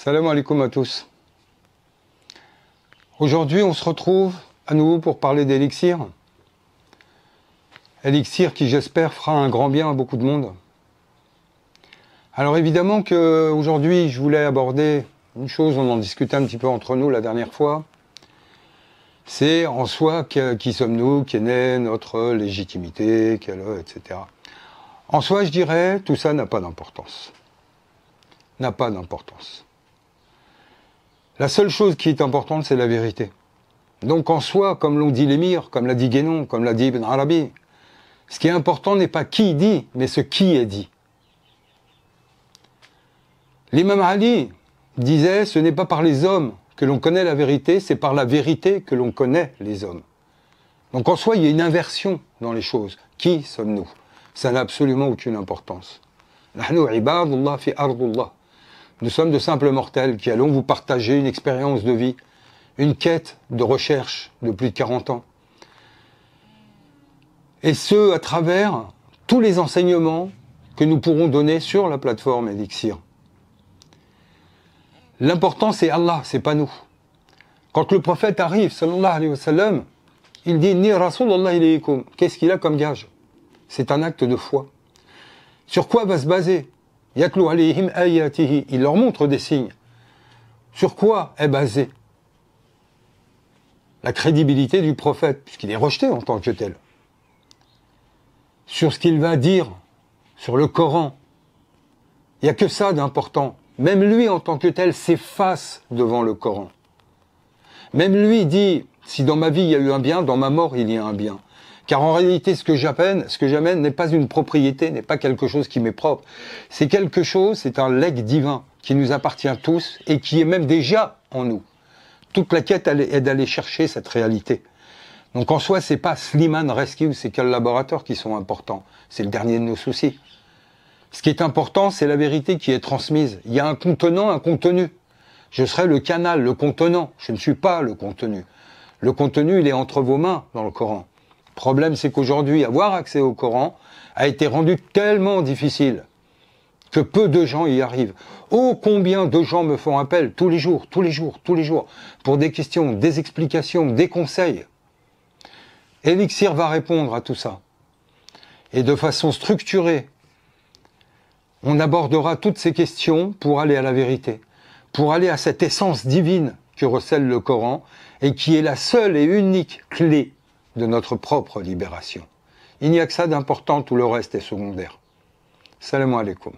Salam alaikum à tous. Aujourd'hui, on se retrouve à nouveau pour parler d'élixir. Élixir qui, j'espère, fera un grand bien à beaucoup de monde. Alors évidemment qu'aujourd'hui aujourd'hui, je voulais aborder une chose, on en discutait un petit peu entre nous la dernière fois. C'est en soi qui sommes-nous, qui est notre légitimité, quelle, etc. En soi, je dirais, tout ça n'a pas d'importance. N'a pas d'importance. La seule chose qui est importante, c'est la vérité. Donc en soi, comme l'ont dit l'émir, comme l'a dit Guénon, comme l'a dit Ibn Arabi, ce qui est important n'est pas qui dit, mais ce qui est dit. L'imam Ali disait, ce n'est pas par les hommes que l'on connaît la vérité, c'est par la vérité que l'on connaît les hommes. Donc en soi, il y a une inversion dans les choses. Qui sommes-nous Ça n'a absolument aucune importance. Nous sommes de simples mortels qui allons vous partager une expérience de vie, une quête de recherche de plus de 40 ans. Et ce, à travers tous les enseignements que nous pourrons donner sur la plateforme Elixir. L'important, c'est Allah, c'est pas nous. Quand le prophète arrive, sallallahu alayhi wa sallam, il dit Ni Rasulallah Qu'est-ce qu'il a comme gage C'est un acte de foi. Sur quoi va se baser il leur montre des signes. Sur quoi est basée la crédibilité du prophète, puisqu'il est rejeté en tant que tel Sur ce qu'il va dire, sur le Coran. Il n'y a que ça d'important. Même lui, en tant que tel, s'efface devant le Coran. Même lui dit, si dans ma vie il y a eu un bien, dans ma mort il y a un bien. Car en réalité, ce que j'amène, ce que j'amène n'est pas une propriété, n'est pas quelque chose qui m'est propre. C'est quelque chose, c'est un leg divin qui nous appartient tous et qui est même déjà en nous. Toute la quête est d'aller chercher cette réalité. Donc en soi, c'est pas Slimane Rescue ou ses collaborateurs qui sont importants. C'est le dernier de nos soucis. Ce qui est important, c'est la vérité qui est transmise. Il y a un contenant, un contenu. Je serai le canal, le contenant. Je ne suis pas le contenu. Le contenu, il est entre vos mains dans le Coran. Le problème, c'est qu'aujourd'hui, avoir accès au Coran a été rendu tellement difficile que peu de gens y arrivent. Oh, combien de gens me font appel tous les jours, tous les jours, tous les jours, pour des questions, des explications, des conseils. Elixir va répondre à tout ça. Et de façon structurée, on abordera toutes ces questions pour aller à la vérité, pour aller à cette essence divine que recèle le Coran et qui est la seule et unique clé de notre propre libération. Il n'y a que ça d'important, tout le reste est secondaire. Salam alaikum.